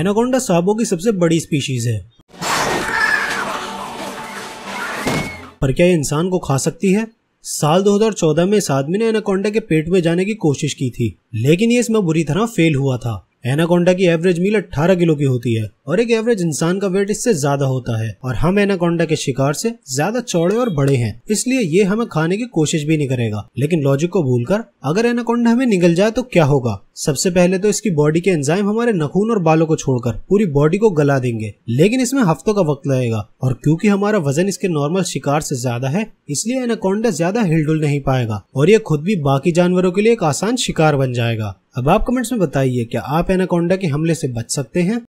anaconda सांपों की सबसे बड़ी स्पीशीज है पर क्या ये इंसान को खा सकती है साल 2014 में इस आदमी ने एनाकोंडा के पेट में जाने की कोशिश की थी लेकिन ये इसमें बुरी तरह फेल हुआ था एनाकोंडा की एवरेज मील 18 किलो की होती है और एक एवरेज इंसान का वेट इससे ज्यादा होता है और हम एनाकोंडा के शिकार से ज्यादा चौड़े और बड़े हैं इसलिए ये हमें खाने की कोशिश भी नहीं करेगा लेकिन लॉजिक को भूलकर अगर एनाकोंडा हमें निगल जाए तो क्या होगा सबसे पहले तो इसकी बॉडी के एंजाइम हमारे नखून और बालों को छोड़कर पूरी बॉडी को गला देंगे लेकिन इसमें हफ्तों का वक्त लगेगा और क्योंकि हमारा वजन इसके नॉर्मल शिकार से ज्यादा है इसलिए एनाकोंडा ज्यादा हिलडुल नहीं पाएगा और ये खुद भी बाकी जानवरों के लिए एक आसान शिकार बन जाएगा अब आप कमेंट्स में बताइए क्या आप एनाकोंडा के हमले से बच सकते हैं